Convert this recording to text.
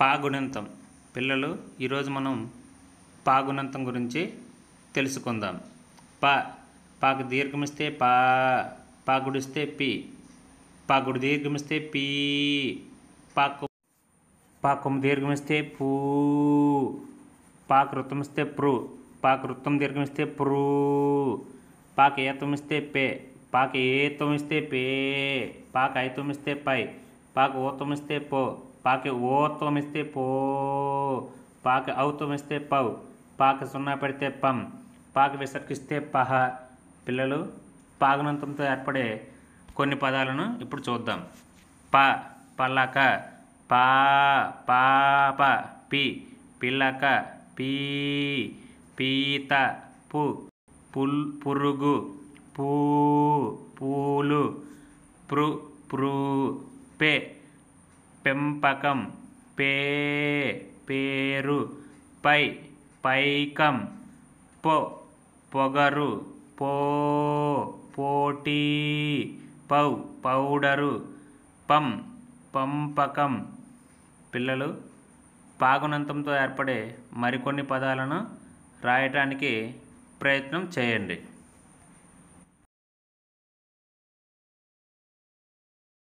పాగుణంతం పిల్లలు ఈరోజు మనం పాగుణంతం గురించి తెలుసుకుందాం పా పాకు దీర్ఘమిస్తే పా పాగుడిస్తే పి పాగుడు దీర్ఘమిస్తే పీ పాకు పాకు దీర్ఘమిస్తే పూ పాకృతమిస్తే ప్రూ వృత్తం దీర్ఘమిస్తే ప్రూ పాక ఏతమిస్తే పే పాక ఏతమిస్తే పే పాక ఐతమిస్తే పై పాక ఇస్తే పో పాకి ఓత్వం ఇస్తే పో పాకి ఔత్వం ఇస్తే పౌ పాకి సున్నా పెడితే పం పాకి విసర్కిస్తే పహ పిల్లలు పాగనంతంతో ఏర్పడే కొన్ని పదాలను ఇప్పుడు చూద్దాం ప పల్లక పా పాప పి పిల్లక పీ పీత పు పుల్ పురుగు పూ పూలు పృ పృ పే పెంపకం పే పేరు పై పైకం పొ పొగరు పో పోటీ పౌ పౌడరు పం పంపకం పిల్లలు పాగునంతంతో ఏర్పడే మరికొన్ని పదాలను రాయటానికి ప్రయత్నం చేయండి